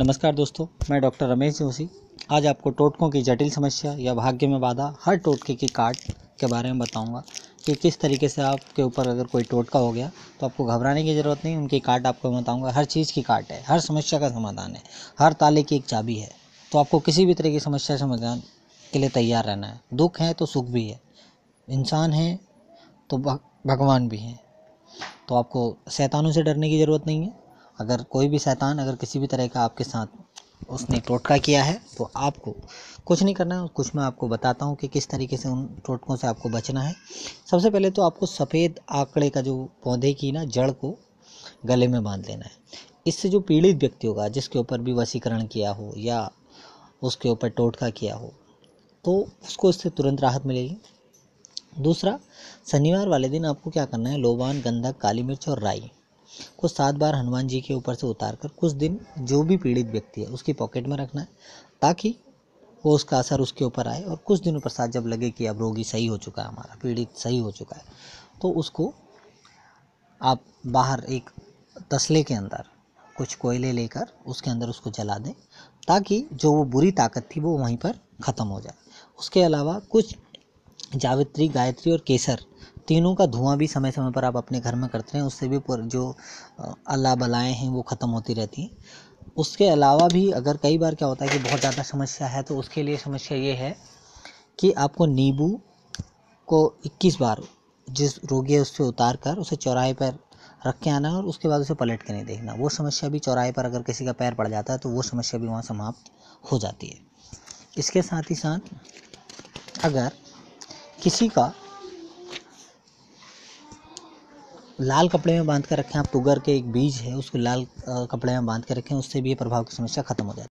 नमस्कार दोस्तों मैं डॉक्टर रमेश जोशी आज आपको टोटकों की जटिल समस्या या भाग्य में बाधा हर टोटके की काट के बारे में बताऊंगा कि किस तरीके से आपके ऊपर अगर कोई टोटका हो गया तो आपको घबराने की ज़रूरत नहीं उनकी काट आपको बताऊंगा हर चीज़ की काट है हर समस्या का समाधान है हर ताले की एक चाबी है तो आपको किसी भी तरह की समस्या समाधान के लिए तैयार रहना है दुख है तो सुख भी है इंसान है तो भगवान भी हैं तो आपको शैतानों से डरने की ज़रूरत नहीं है अगर कोई भी शैतान अगर किसी भी तरह का आपके साथ उसने टोटका किया है तो आपको कुछ नहीं करना है कुछ मैं आपको बताता हूँ कि किस तरीके से उन टोटकों से आपको बचना है सबसे पहले तो आपको सफ़ेद आंकड़े का जो पौधे की ना जड़ को गले में बांध लेना है इससे जो पीड़ित व्यक्ति होगा जिसके ऊपर भी वसीकरण किया हो या उसके ऊपर टोटका किया हो तो उसको इससे तुरंत राहत मिलेगी दूसरा शनिवार वाले दिन आपको क्या करना है लोबान गंधक काली मिर्च और राई को सात बार हनुमान जी के ऊपर से उतार कर कुछ दिन जो भी पीड़ित व्यक्ति है उसकी पॉकेट में रखना है ताकि वो उसका असर उसके ऊपर आए और कुछ दिनों पश्चात जब लगे कि अब रोगी सही हो चुका है हमारा पीड़ित सही हो चुका है तो उसको आप बाहर एक तसले के अंदर कुछ कोयले लेकर उसके अंदर उसको जला दें ताकि जो वो बुरी ताकत थी वो वहीं पर ख़त्म हो जाए उसके अलावा कुछ जावित्री गायत्री और केसर तीनों का धुआं भी समय समय पर आप अपने घर में करते हैं उससे भी जो अल्लाह बलाएँ हैं वो ख़त्म होती रहती हैं उसके अलावा भी अगर कई बार क्या होता है कि बहुत ज़्यादा समस्या है तो उसके लिए समस्या ये है कि आपको नींबू को 21 बार जिस रोगी है उससे उतार कर उसे चौराहे पर रख के आना है और उसके बाद उसे पलट के नहीं देखना वो समस्या भी चौराहे पर अगर किसी का पैर पड़ जाता है तो वो समस्या भी वहाँ समाप्त हो जाती है इसके साथ ही साथ अगर किसी का लाल कपड़े में बांध कर रखें आप टुगर के एक बीज है उसको लाल कपड़े में बांध कर रखें उससे भी ये प्रभाव की समस्या खत्म हो जाती है